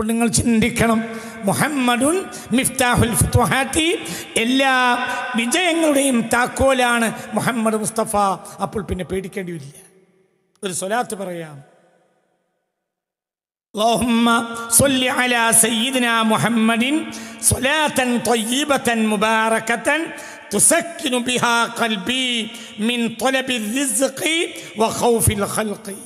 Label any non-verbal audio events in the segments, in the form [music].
ولكن ചിന്തിക്കണം محمد مفتاح الفتوحات إلا بجانب الرئيم تاكولان محمد مصطفى أقول بني بيدي كنديو ديا الرسولة اللهم صل على سيدنا محمد صلاة طيبة مباركة تسكن بها قلبي من طلب الرزق وخوف الخلقي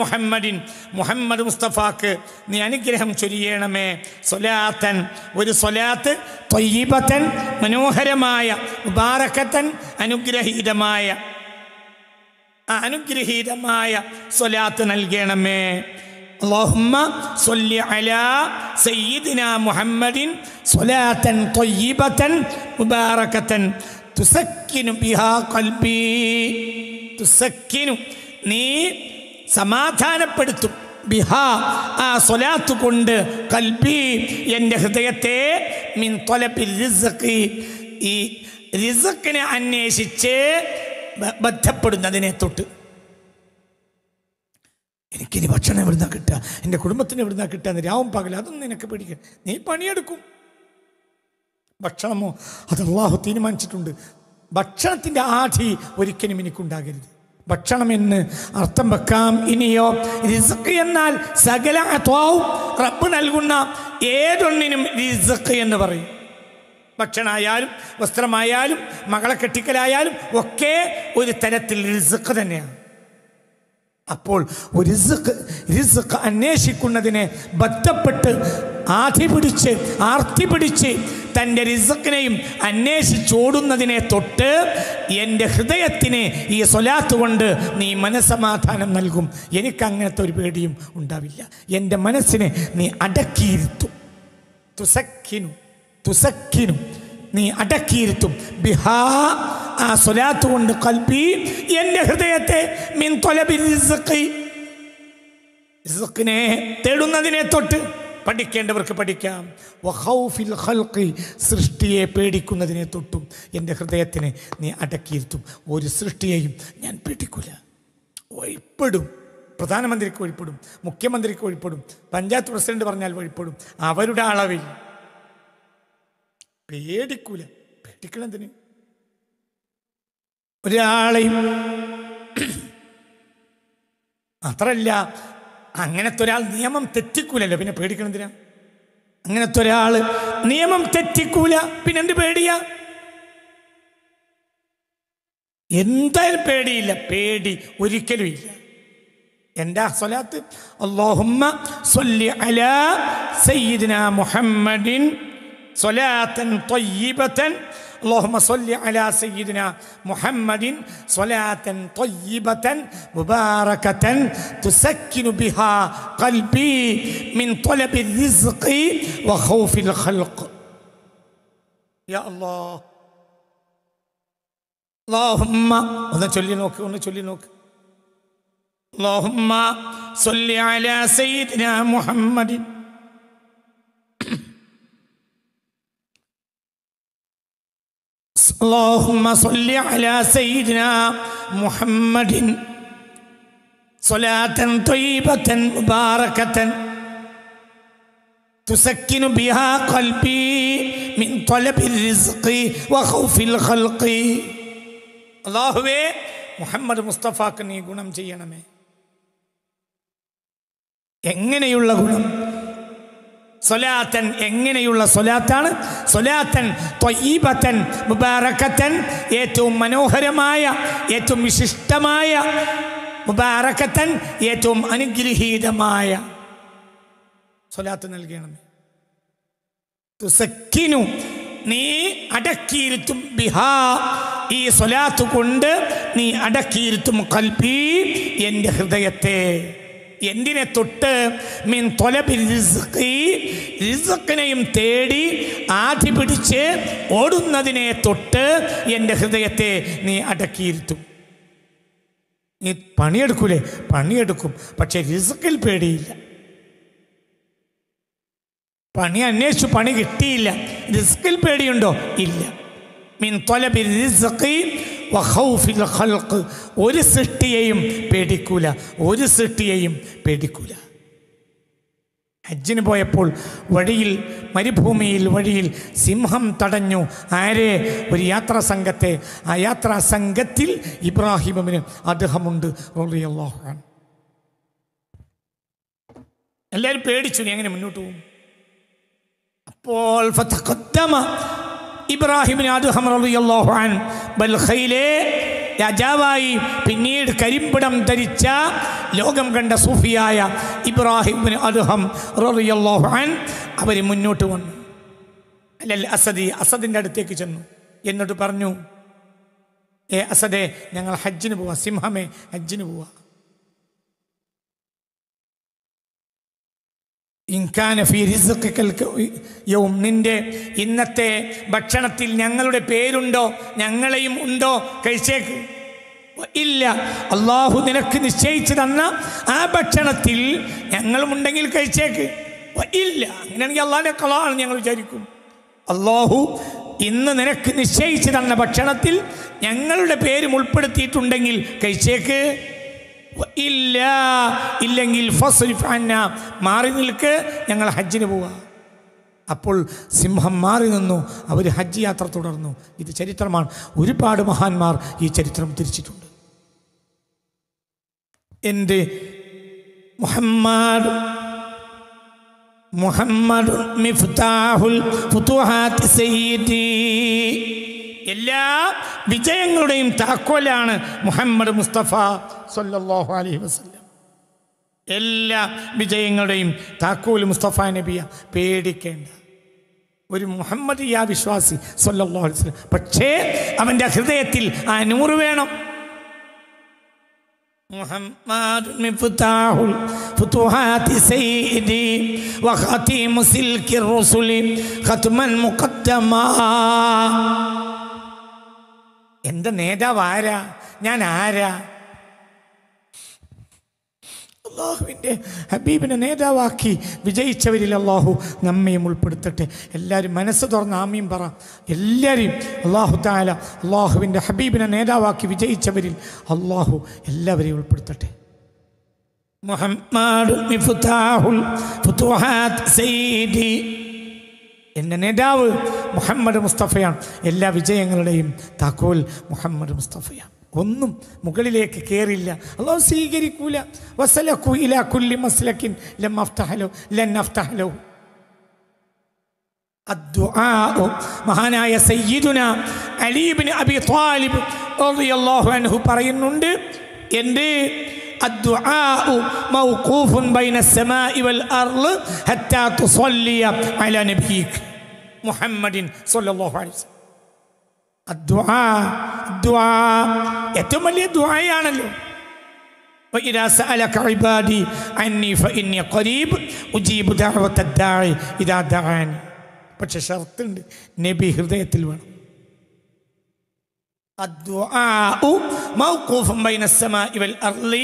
മുഹമ്മദ് മുസ്തഫാക്ക് നീ അനുഗ്രഹം ചൊരിയണമേ സൊലാത്തൻ ഒരു സൊലാത്ത് തൊയ്യബത്തൻ മനോഹരമായ ഉപാരക്കത്തൻ അനുഗ്രഹീതമായ അനുഗ്രഹീതമായ സൊലാത്ത് നൽകണമേ اللهم صل على سيدنا محمد തുസക്കിനും ബിഹാ കൽബി തുസക്കിനും നീ സമാധാനപ്പെടുത്തും ബിഹാ ആ സ്വലാത്ത് കൊണ്ട് കൽബി എൻ്റെ ഹൃദയത്തെ മിൻ തൊലപ്പിൽ റിസക്ക് ഈ റിസക്കിനെ അന്വേഷിച്ച് ബന്ധപ്പെടുന്നതിനെ തൊട്ട് എനിക്കിനി ഭക്ഷണം എവിടുന്നാണ് കിട്ടുക എൻ്റെ കുടുംബത്തിന് എവിടുന്നാണ് കിട്ടുക രാവും പകൽ അതൊന്നും നിനക്ക് പേടിക്കുക നീ പണിയെടുക്കും ഭക്ഷണമോ അത് അള്ളാഹു തീരുമാനിച്ചിട്ടുണ്ട് ഭക്ഷണത്തിൻ്റെ ആധി ഒരിക്കലും എനിക്കുണ്ടാകരുത് ഭക്ഷണം എന്ന് അർത്ഥം വെക്കാം ഇനിയോ റിസക്ക് എന്നാൽ സകല ത്വാവും റബ്ബ് നൽകുന്ന ഏതൊന്നിനും റിസക്ക് എന്ന് പറയും ഭക്ഷണമായാലും വസ്ത്രമായാലും മകളെ കെട്ടിക്കലായാലും ഒക്കെ ഒരു തരത്തിൽ റിസക്ക് തന്നെയാണ് അപ്പോൾ റിസക്ക് റിസക്ക് അന്വേഷിക്കുന്നതിനെ ബന്ധപ്പെട്ട് ആധി പിടിച്ച് ആർത്തി പിടിച്ച് തൻ്റെ റിസക്കിനെയും അന്വേഷിച്ചോടുന്നതിനെ തൊട്ട് എൻ്റെ ഹൃദയത്തിന് ഈ സ്വലാത്ത് കൊണ്ട് നീ മനസ്സമാധാനം നൽകും എനിക്ക് അങ്ങനത്തെ ഒരു പേടിയും ഉണ്ടാവില്ല എൻ്റെ മനസ്സിനെ നീ അടക്കിയിരുത്തും തുസക്കിനു തുസക്കിനു നീ അടക്കിയിരുത്തും ബിഹാ ആ സ്വലാത്ത് കൊണ്ട് കൽപ്പി എൻ്റെ ഹൃദയത്തെ മിൻ തൊലബിൻ റിസക്കി റിസക്കിനെ തേടുന്നതിനെ തൊട്ട് പഠിക്കേണ്ടവർക്ക് പഠിക്കാം വഹൗഫിൽ ഹൽക്കി സൃഷ്ടിയെ പേടിക്കുന്നതിനെ തൊട്ടും എൻ്റെ ഹൃദയത്തിനെ നീ അടക്കിയിരുത്തും ഒരു സൃഷ്ടിയെയും ഞാൻ പേടിക്കൂല വഴിപ്പെടും പ്രധാനമന്ത്രിക്ക് വഴിപ്പെടും മുഖ്യമന്ത്രിക്ക് വഴിപ്പെടും പഞ്ചായത്ത് പ്രസിഡന്റ് പറഞ്ഞാൽ വഴിപ്പെടും അവരുടെ അളവിൽ പേടിക്കൂല പേടിക്കണതിന് ഒരാളെയും [clears throat] അത്രല്ല അങ്ങനത്തെ ഒരാൾ നിയമം തെറ്റിക്കൂലല്ലോ പിന്നെ പേടിക്കണെന്തിനാ അങ്ങനത്തെ ഒരാൾ നിയമം തെറ്റിക്കൂല പിന്നെ എന്ത് പേടിയാ എന്തായാലും പേടിയില്ല പേടി ഒരിക്കലും ഇല്ല എന്റെ അസ്വലാത്ത് അള്ളാഹുമ്മ മുഹമ്മദിൻ സ്വലാത്തൻ اللهم صل على سيدنا محمد صلاة طيبة مباركة تسكن بها قلبي من طلب الرزق وخوف الخلق يا الله اللهم اللهم صل على سيدنا محمد اللهم صل على سيدنا محمد صلاة طيبة مباركة تسكن بها قلبي من طلب الرزق وخوف الخلق الله മുഹമ്മദ് മുസ്തഫാക്ക് നീ ഗുണം ചെയ്യണമേ എങ്ങനെയുള്ള ഗുണം സൊലാത്തൻ എങ്ങനെയുള്ള സൊലാത്താണ് സൊലാത്തൻ ത്വയീബത്തൻ മുബാറക്കത്തൻ ഏറ്റവും മനോഹരമായ ഏറ്റവും വിശിഷ്ടമായ മുബാറക്കത്തൻ ഏറ്റവും അനുഗ്രഹീതമായ സൊലാത്ത് നൽകണം തുസക്കിനു നീ അടക്കിയിരുത്തും ബിഹാ ഈ സൊലാത്ത് കൊണ്ട് നീ അടക്കിയിരുത്തും കൽപ്പി എൻ്റെ ഹൃദയത്തെ എന്തിനെ തൊട്ട് മീൻ തൊലബി തേടി ആധി പിടിച്ച് ഓടുന്നതിനെ തൊട്ട് എൻ്റെ ഹൃദയത്തെ നീ അടക്കിയിരുത്തും നീ പണിയെടുക്കൂലേ പണിയെടുക്കും പക്ഷെ റിസക്കിൽ പേടിയില്ല പണി അന്വേഷിച്ചു പണി കിട്ടിയില്ല റിസ്ക്കിൽ പേടിയുണ്ടോ ഇല്ല മീൻ തൊലബി വഹൗഫിൽ ഖൽഖ് ഒരു സൃഷ്ടിയെയും പേടിക്കൂല ഒരു സൃഷ്ടിയെയും പേടിക്കൂല ഹജ്ജിന് പോയപ്പോൾ വഴിയിൽ മരുഭൂമിയിൽ വഴിയിൽ സിംഹം തടഞ്ഞു ആരെ ഒരു യാത്രാ സംഘത്തെ ആ യാത്രാ സംഘത്തിൽ ഇബ്രാഹിമിന് അദ്ദേഹമുണ്ട് എല്ലാവരും പേടിച്ചു നീ എങ്ങനെ മുന്നോട്ട് പോകും അപ്പോൾ ഇബ്രാഹിമിന് അദ്ദേഹം റളിയല്ലാഹുഅൻ ബൽഖയിലെ രാജാവായി പിന്നീട് കരിമ്പിടം ധരിച്ച ലോകം കണ്ട സൂഫിയായ ഇബ്രാഹിമിന് അദ്ദേഹം റളിയല്ലാഹുഅൻ അവർ മുന്നോട്ട് വന്നു അല്ലൽ അസദി അസദിൻ്റെ അടുത്തേക്ക് ചെന്നു എന്നിട്ട് പറഞ്ഞു ഏ അസദേ ഞങ്ങൾ ഹജ്ജിന് പോവാ സിംഹമേ ഹജ്ജിന് പോവാ ഇൻകാനഫി റിസുക്കൽ യൗം നിൻ്റെ ഇന്നത്തെ ഭക്ഷണത്തിൽ ഞങ്ങളുടെ പേരുണ്ടോ ഞങ്ങളെയും ഉണ്ടോ കഴിച്ചേക്ക് ഇല്ല അള്ളാഹു നിനക്ക് നിശ്ചയിച്ചു തന്ന ആ ഭക്ഷണത്തിൽ ഞങ്ങളും ഉണ്ടെങ്കിൽ കഴിച്ചേക്ക് ഇല്ല അങ്ങനെയാണെങ്കിൽ അള്ളാഹിൻ്റെ കളാണ് ഞങ്ങൾ വിചാരിക്കും അള്ളാഹു ഇന്ന് നിനക്ക് നിശ്ചയിച്ചു തന്ന ഭക്ഷണത്തിൽ ഞങ്ങളുടെ പേരും ഉൾപ്പെടുത്തിയിട്ടുണ്ടെങ്കിൽ കഴിച്ചേക്ക് ഇല്ല ഇല്ലെങ്കിൽ മാറി നിൽക്ക് ഞങ്ങൾ ഹജ്ജിന് പോവാം അപ്പോൾ സിംഹം മാറി നിന്നു അവർ ഹജ്ജ് യാത്ര തുടർന്നു ഇത് ചരിത്രമാണ് ഒരുപാട് മഹാന്മാർ ഈ ചരിത്രം തിരിച്ചിട്ടുണ്ട് എൻ്റെ മുഹമ്മദ് മുഹമ്മദ് മിഫ്താഹുൽ സയ്യിദി എല്ലാ വിജയങ്ങളുടെയും താക്കോലാണ് മുഹമ്മദ് മുസ്തഫ സല്ലാഹു അലൈഹി വസ്ലം എല്ലാ വിജയങ്ങളുടെയും താക്കോൽ മുസ്തഫ നബിയ പേടിക്കേണ്ട ഒരു മുഹമ്മദിയ വിശ്വാസി സല്ലാ അലൈഹി പക്ഷേ അവൻ്റെ ഹൃദയത്തിൽ ആ നൂറ് വേണം محمد مفتاح الفتوحات سيدي وخاتم سلك الرسل ختما مقدما എന്റെ നേതാവ് ആരാ ഞാൻ ആരാ അള്ളാഹുവിൻ്റെ ഹബീബിനെ നേതാവാക്കി വിജയിച്ചവരിൽ അള്ളാഹു നമ്മയും ഉൾപ്പെടുത്തട്ടെ എല്ലാവരും മനസ്സ് തുറന്ന് ആമയും പറ എല്ലാവരെയും അള്ളാഹു താല അള്ളാഹുവിൻ്റെ ഹബീബിനെ നേതാവാക്കി വിജയിച്ചവരിൽ അള്ളാഹു എല്ലാവരെയും ഉൾപ്പെടുത്തട്ടെ എൻ്റെ നേതാവ് മുഹമ്മദ് മുസ്തഫയാണ് എല്ലാ വിജയങ്ങളുടെയും താക്കോൽ മുഹമ്മദ് മുസ്തഫയാണ് ഒന്നും മുകളിലേക്ക് കയറില്ല അള്ളാഹു സ്വീകരിക്കൂല വസലഖു ഇലാ കുല്ലി മസ്ലക്കിൻ ലം അഫ്തഹലോ ലൻ അഫ്തഹലോ മഹാനായ സയ്യിദുന അലീബിൻ അബി താലിബ് അൻഹു പറയുന്നുണ്ട് എൻ്റെ മൗഖൂഫുൻ ബൈന വൽ അർള് ഹത്താ تصلي അലാ نبيك محمد صلى الله عليه وسلم الدعاء الدعاء يتم الدعاء يعني وإذا سألك عبادي عني فإني قريب أجيب دعوة الداعي إذا دعاني بس شرط نبي هدية الوان الدعاء موقوف بين السماء والأرض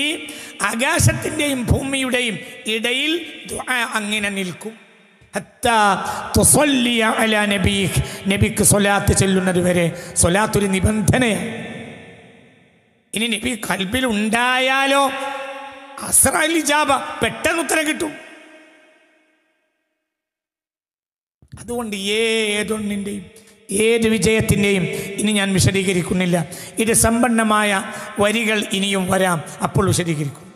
أجاشت الدين بومي وديم إدايل الدعاء أنين نلكم അല നബീഹ് നബിക്ക് സൊലാത്ത് ചെല്ലുന്നത് വരെ സൊലാത്തൊരു നിബന്ധനയാണ് ഇനി നബി കൽബിൽ ഉണ്ടായാലോ അസ്രാലി ജാബ പെട്ടെന്ന് ഉത്തരം കിട്ടും അതുകൊണ്ട് ഏതൊന്നിൻ്റെയും ഏത് വിജയത്തിൻ്റെയും ഇനി ഞാൻ വിശദീകരിക്കുന്നില്ല ഇത് സമ്പന്നമായ വരികൾ ഇനിയും വരാം അപ്പോൾ വിശദീകരിക്കും